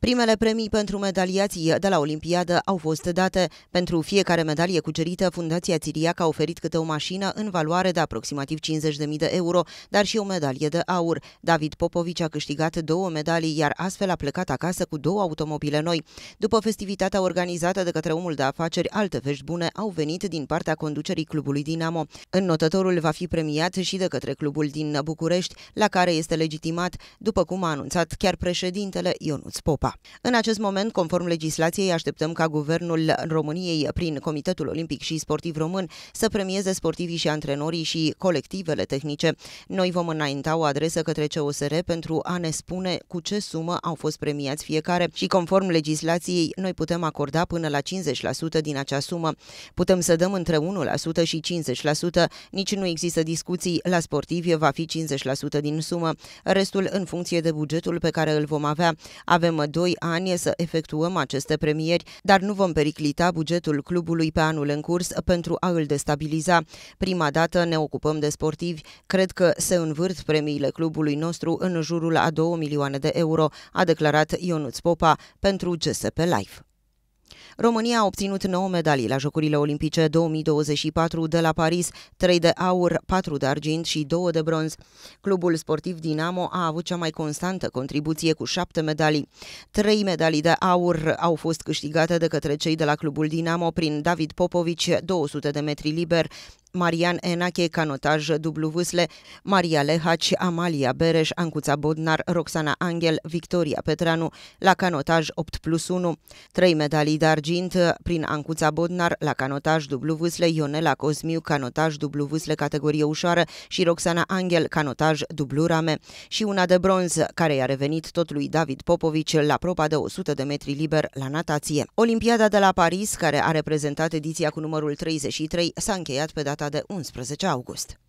Primele premii pentru medaliații de la Olimpiadă au fost date. Pentru fiecare medalie cucerită, Fundația Țiriac a oferit câte o mașină în valoare de aproximativ 50.000 de euro, dar și o medalie de aur. David Popovici a câștigat două medalii, iar astfel a plecat acasă cu două automobile noi. După festivitatea organizată de către omul de afaceri, alte vești bune au venit din partea conducerii clubului Dinamo. notătorul va fi premiat și de către clubul din București, la care este legitimat, după cum a anunțat chiar președintele Ionuț Popa. Moldova. În acest moment, conform legislației, așteptăm ca Guvernul României, prin Comitetul Olimpic și Sportiv Român, să premieze sportivii și antrenorii și colectivele tehnice. Noi vom înainta o adresă către COSR pentru a ne spune cu ce sumă au fost premiați fiecare și, conform legislației, noi putem acorda până la 50% din acea sumă. Putem să dăm între 1% și 50%, nici nu există discuții, la sportivi va fi 50% din sumă, restul în funcție de bugetul pe care îl vom avea. Avem 2 ani să efectuăm aceste premieri, dar nu vom periclita bugetul clubului pe anul în curs pentru a îl destabiliza. Prima dată ne ocupăm de sportivi. Cred că se învârt premiile clubului nostru în jurul a 2 milioane de euro, a declarat Ionuț Popa pentru GSP Live. România a obținut 9 medalii la Jocurile Olimpice 2024 de la Paris, 3 de aur, 4 de argint și 2 de bronz. Clubul sportiv Dinamo a avut cea mai constantă contribuție cu 7 medalii. 3 medalii de aur au fost câștigate de către cei de la clubul Dinamo prin David Popovici, 200 de metri liber, Marian Enache, Canotaj, dublu Vâsle, Maria Lehaci, Amalia Bereș, Ancuța Bodnar, Roxana Angel, Victoria Petranu, la canotaj 8 plus 1, trei medalii de argint prin Ancuța Bodnar, la canotaj dublu Vâsle, Ionela Cosmiu, canotaj dublu Vâsle, categorie ușoară și Roxana Angel, canotaj dublu rame și una de bronz care i-a revenit tot lui David Popovici la propa de 100 de metri liber la natație. Olimpiada de la Paris, care a reprezentat ediția cu numărul 33, s-a încheiat pe data data de 11 august.